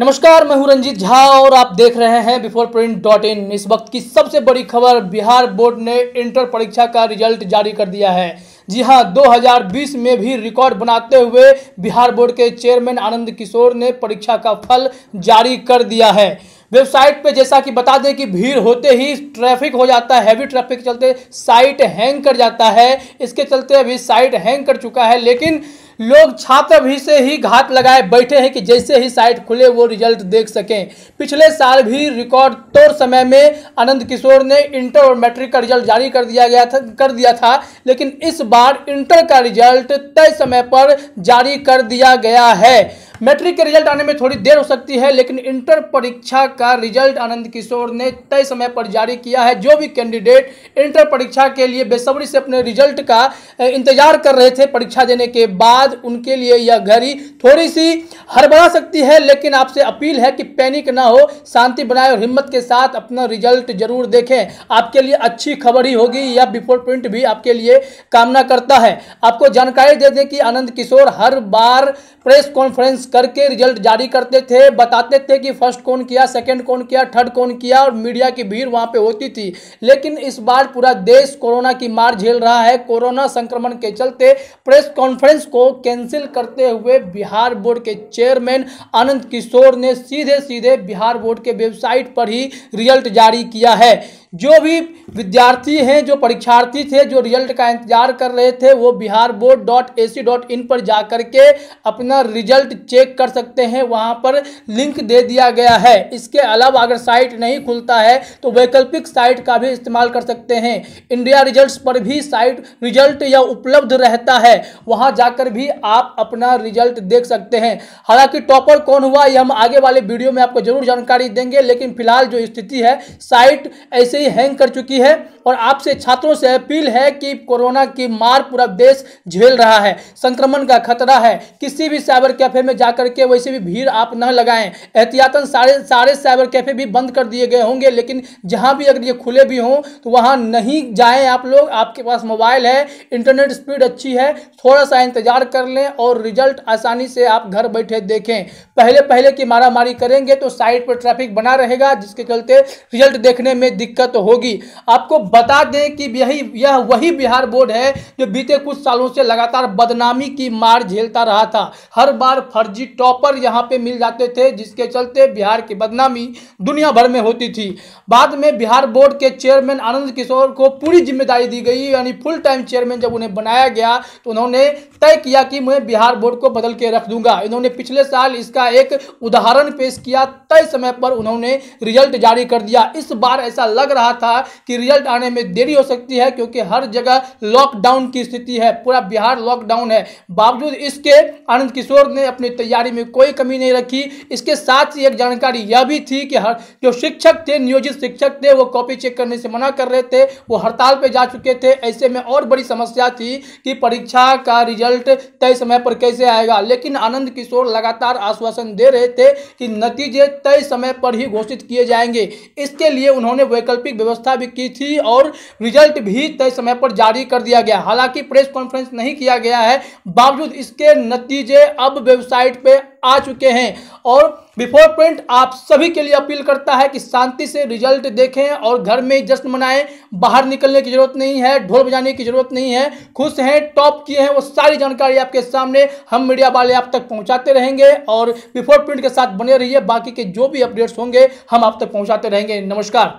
नमस्कार मैं हूं रंजीत झा और आप देख रहे हैं बिफोर प्रिंट डॉट इन इस वक्त की सबसे बड़ी खबर बिहार बोर्ड ने इंटर परीक्षा का रिजल्ट जारी कर दिया है जी हां 2020 में भी रिकॉर्ड बनाते हुए बिहार बोर्ड के चेयरमैन आनंद किशोर ने परीक्षा का फल जारी कर दिया है वेबसाइट पे जैसा कि बता दें कि भीड़ होते ही ट्रैफिक हो जाता है हैवी ट्रैफिक के चलते साइट हैंग कर जाता है इसके चलते अभी साइट हैंग कर चुका है लेकिन लोग छात्र भी से ही घात लगाए बैठे हैं कि जैसे ही साइट खुले वो रिजल्ट देख सकें पिछले साल भी रिकॉर्ड तोड़ समय में आनंद किशोर ने इंटर और मैट्रिक का रिजल्ट जारी कर दिया गया था कर दिया था लेकिन इस बार इंटर का रिजल्ट तय समय पर जारी कर दिया गया है मैट्रिक के रिजल्ट आने में थोड़ी देर हो सकती है लेकिन इंटर परीक्षा का रिजल्ट आनंद किशोर ने तय समय पर जारी किया है जो भी कैंडिडेट इंटर परीक्षा के लिए बेसब्री से अपने रिजल्ट का इंतजार कर रहे थे परीक्षा देने के बाद उनके लिए यह घड़ी थोड़ी सी हड़बड़ा सकती है लेकिन आपसे अपील है कि पैनिक ना हो शांति बनाए और हिम्मत के साथ अपना रिजल्ट जरूर देखें आपके लिए अच्छी खबर ही होगी या बिफोर प्रिंट भी आपके लिए कामना करता है आपको जानकारी दे दें कि आनंद किशोर हर बार प्रेस कॉन्फ्रेंस करके रिजल्ट जारी करते थे बताते थे कि फर्स्ट कौन किया सेकंड कौन किया थर्ड कौन किया और मीडिया की भीड़ वहां पे होती थी लेकिन इस बार पूरा देश कोरोना की मार झेल रहा है कोरोना संक्रमण के चलते प्रेस कॉन्फ्रेंस को कैंसिल करते हुए बिहार बोर्ड के चेयरमैन आनंद किशोर ने सीधे सीधे बिहार बोर्ड के वेबसाइट पर ही रिजल्ट जारी किया है जो भी विद्यार्थी हैं जो परीक्षार्थी थे जो रिजल्ट का इंतजार कर रहे थे वो Bihar board dot A C dot in पर जा के अपना रिजल्ट चेक कर सकते हैं वहाँ पर लिंक दे दिया गया है इसके अलावा अगर साइट नहीं खुलता है तो वैकल्पिक साइट का भी इस्तेमाल कर सकते हैं इंडिया रिजल्ट पर भी साइट रिजल्ट या उपलब्ध रहता है वहाँ जाकर भी आप अपना रिजल्ट देख सकते हैं हालांकि टॉपर कौन हुआ ये हम आगे वाले वीडियो में आपको जरूर जानकारी देंगे लेकिन फिलहाल जो स्थिति है साइट ऐसे से हैंग कर चुकी है और आपसे छात्रों से अपील है कि कोरोना की मार पूरा देश झेल रहा है संक्रमण का खतरा है किसी भी साइबर कैफे में जाकर के वैसे भी भीड़ आप न लगाएं एहतियातन सारे सारे साइबर कैफे भी बंद कर दिए गए होंगे लेकिन जहां भी अगर ये खुले भी हों तो वहां नहीं जाएं आप लोग आपके पास मोबाइल है इंटरनेट स्पीड अच्छी है थोड़ा सा इंतजार कर लें और रिजल्ट आसानी से आप घर बैठे देखें पहले पहले की मारामारी करेंगे तो साइट पर ट्रैफिक बना रहेगा जिसके चलते रिजल्ट देखने में दिक्कत होगी आपको बता दें कि यही यह वही बिहार बोर्ड है जो बीते कुछ सालों से लगातार बदनामी की मार झेलता रहा था हर बार फर्जी टॉपर यहाँ पे मिल जाते थे जिसके चलते बिहार की बदनामी दुनिया भर में होती थी बाद में बिहार बोर्ड के चेयरमैन आनंद किशोर को पूरी जिम्मेदारी दी गई यानी फुल टाइम चेयरमैन जब उन्हें बनाया गया तो उन्होंने तय किया कि मैं बिहार बोर्ड को बदल के रख दूंगा इन्होंने पिछले साल इसका एक उदाहरण पेश किया तय समय पर उन्होंने रिजल्ट जारी कर दिया इस बार ऐसा लग रहा था कि रिजल्ट आने में देरी हो सकती है क्योंकि हर जगह लॉकडाउन की स्थिति है पूरा बिहार लॉकडाउन है बावजूद इसके आनंद किशोर ने अपनी तैयारी में कोई कमी नहीं रखी इसके साथ ही एक जानकारी यह भी थी कि हर जो शिक्षक थे नियोजित शिक्षक थे वो कॉपी चेक करने से मना कर रहे थे वो हड़ताल पर जा चुके थे ऐसे में और बड़ी समस्या थी कि परीक्षा का रिजल्ट तय समय पर कैसे आएगा लेकिन आनंद किशोर लगातार आश्वासन दे रहे थे कि नतीजे तय समय पर ही घोषित किए जाएंगे इसके लिए उन्होंने वैकल्पिक व्यवस्था भी की थी और रिजल्ट भी तय समय पर जारी कर दिया गया हालांकि प्रेस कॉन्फ्रेंस नहीं किया गया है बावजूद इसके नतीजे अब वेबसाइट पे आ चुके हैं और बिफोर प्रिंट आप सभी के लिए अपील करता है कि शांति से रिजल्ट देखें और घर में जश्न मनाएं बाहर निकलने की जरूरत नहीं है ढोल बजाने की जरूरत नहीं है खुश हैं टॉप किए हैं वो सारी जानकारी आपके सामने हम मीडिया वाले आप तक पहुंचाते रहेंगे और बिफोर प्रिंट के साथ बने रहिए बाकी के जो भी अपडेट्स होंगे हम आप तक पहुंचाते रहेंगे नमस्कार